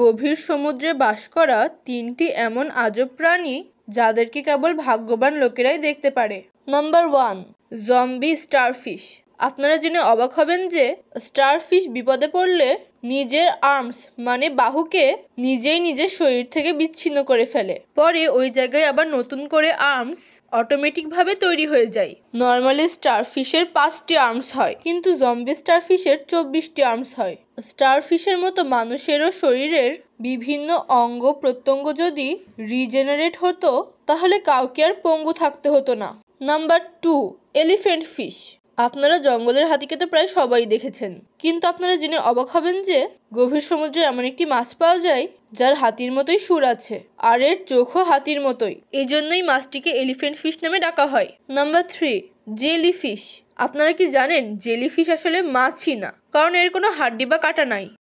গভীর সমুদ্রে বাস করা তিনটি এমন আজব প্রাণী যাদেরকে কেবল ভাগ্যবান লোকেরাই দেখতে পারে নাম্বার ওয়ান জম্বি স্টারফিশ আপনারা জেনে অবাক হবেন যে স্টারফিশ বিপদে পড়লে নিজের আর্মস মানে বাহুকে নিজেই নিজের শরীর থেকে বিচ্ছিন্ন করে ফেলে পরে ওই জায়গায় আবার নতুন করে আর্মস অটোমেটিকভাবে তৈরি হয়ে যায় নর্মালি স্টারফিশের পাঁচটি আর্মস হয় কিন্তু জম্বি স্টারফিশের চব্বিশটি আর্মস হয় স্টারফিশের মতো মানুষেরও শরীরের বিভিন্ন অঙ্গ প্রত্যঙ্গ যদি রিজেনারেট হতো তাহলে কাউকে আর পঙ্গু থাকতে হতো না নাম্বার টু এলিফ্যান্ট ফিশ আপনারা জঙ্গলের হাতিকে তো প্রায় সবাই দেখেছেন কিন্তু আপনারা জেনে অবাক হবেন যে গভীর সমুদ্রে এমন একটি মাছ পাওয়া যায় যার হাতির মতোই সুর আছে আর এর চোখও হাতির মতোই এই জন্যই মাছটিকে এলিফেন্ট ফিশ নামে ডাকা হয় নাম্বার থ্রি জেলি ফিশ আপনারা কি জানেন জেলি ফিশ আসলে মাছই না কারণ এর কোনো হাড্ডি বা কাটা নাই